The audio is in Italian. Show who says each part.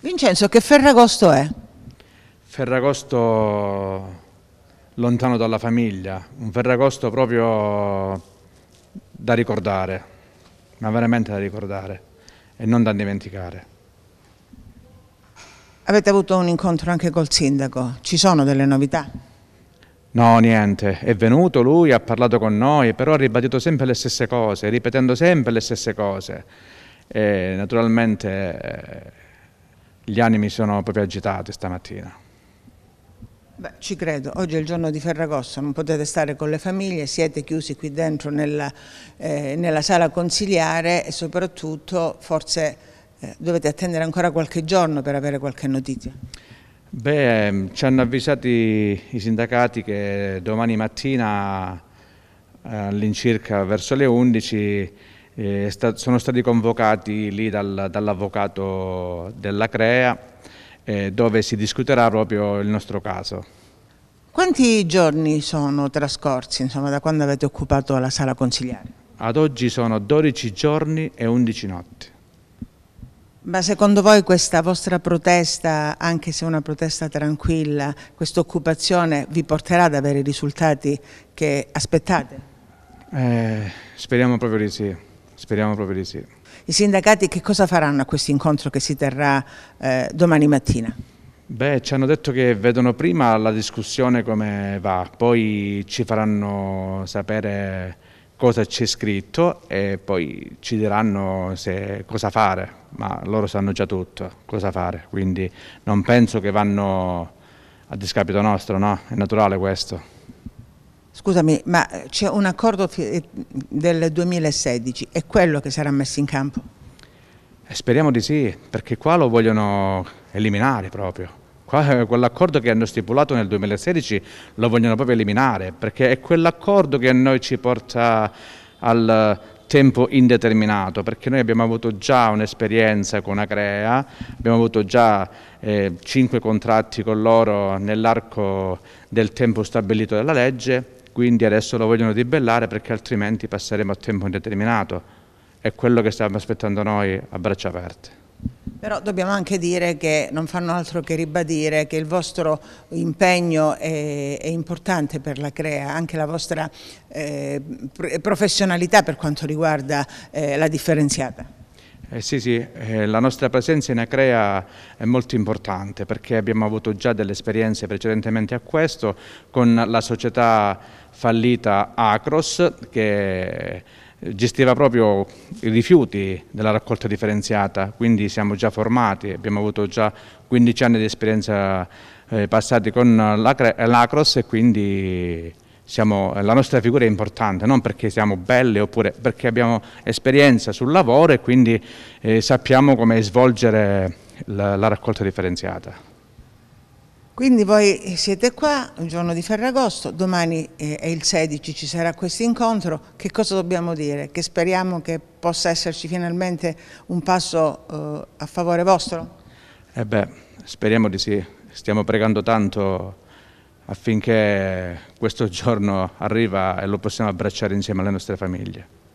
Speaker 1: Vincenzo, che Ferragosto è?
Speaker 2: Ferragosto lontano dalla famiglia, un Ferragosto proprio da ricordare, ma veramente da ricordare e non da dimenticare.
Speaker 1: Avete avuto un incontro anche col sindaco, ci sono delle novità?
Speaker 2: No, niente, è venuto lui, ha parlato con noi, però ha ribadito sempre le stesse cose, ripetendo sempre le stesse cose. E naturalmente eh, gli animi sono proprio agitati stamattina.
Speaker 1: Beh, ci credo, oggi è il giorno di Ferragosto, non potete stare con le famiglie, siete chiusi qui dentro nella, eh, nella sala consiliare e soprattutto forse eh, dovete attendere ancora qualche giorno per avere qualche notizia.
Speaker 2: Beh, ehm, ci hanno avvisati i sindacati che domani mattina eh, all'incirca verso le 11 eh, sta, sono stati convocati lì dal, dall'avvocato della CREA eh, dove si discuterà proprio il nostro caso.
Speaker 1: Quanti giorni sono trascorsi insomma, da quando avete occupato la sala consigliare?
Speaker 2: Ad oggi sono 12 giorni e 11 notti.
Speaker 1: Ma secondo voi questa vostra protesta, anche se una protesta tranquilla, questa occupazione vi porterà ad avere i risultati che aspettate?
Speaker 2: Eh, speriamo proprio di sì. Speriamo proprio di sì.
Speaker 1: I sindacati che cosa faranno a questo incontro che si terrà eh, domani mattina?
Speaker 2: Beh, ci hanno detto che vedono prima la discussione come va, poi ci faranno sapere cosa c'è scritto e poi ci diranno se, cosa fare, ma loro sanno già tutto cosa fare, quindi non penso che vanno a discapito nostro, no? È naturale questo.
Speaker 1: Scusami, ma eh, c'è un accordo eh, del 2016, è quello che sarà messo in campo? Eh, speriamo di sì,
Speaker 2: perché qua lo vogliono eliminare proprio. Quell'accordo che hanno stipulato nel 2016 lo vogliono proprio eliminare, perché è quell'accordo che a noi ci porta al tempo indeterminato, perché noi abbiamo avuto già un'esperienza con Acrea, abbiamo avuto già eh, cinque contratti con loro nell'arco del tempo stabilito dalla legge, quindi adesso lo vogliono ribellare perché altrimenti passeremo a tempo indeterminato. È quello che stiamo aspettando noi a braccia aperte.
Speaker 1: Però dobbiamo anche dire che non fanno altro che ribadire che il vostro impegno è, è importante per la CREA, anche la vostra eh, professionalità per quanto riguarda eh, la differenziata.
Speaker 2: Eh sì, sì, eh, la nostra presenza in Acrea è molto importante perché abbiamo avuto già delle esperienze precedentemente a questo con la società fallita Acros che eh, gestiva proprio i rifiuti della raccolta differenziata, quindi siamo già formati, abbiamo avuto già 15 anni di esperienza eh, passati con l'Acros e quindi siamo, eh, la nostra figura è importante, non perché siamo belle oppure perché abbiamo esperienza sul lavoro e quindi eh, sappiamo come svolgere la, la, raccolta differenziata.
Speaker 1: Quindi voi siete qua un giorno di Ferragosto, domani eh, è il 16, ci sarà questo incontro, che cosa dobbiamo dire? Che speriamo che possa esserci finalmente un passo eh, a favore vostro?
Speaker 2: Eh beh, speriamo di sì, stiamo pregando tanto affinché questo giorno arriva e lo possiamo abbracciare insieme alle nostre famiglie.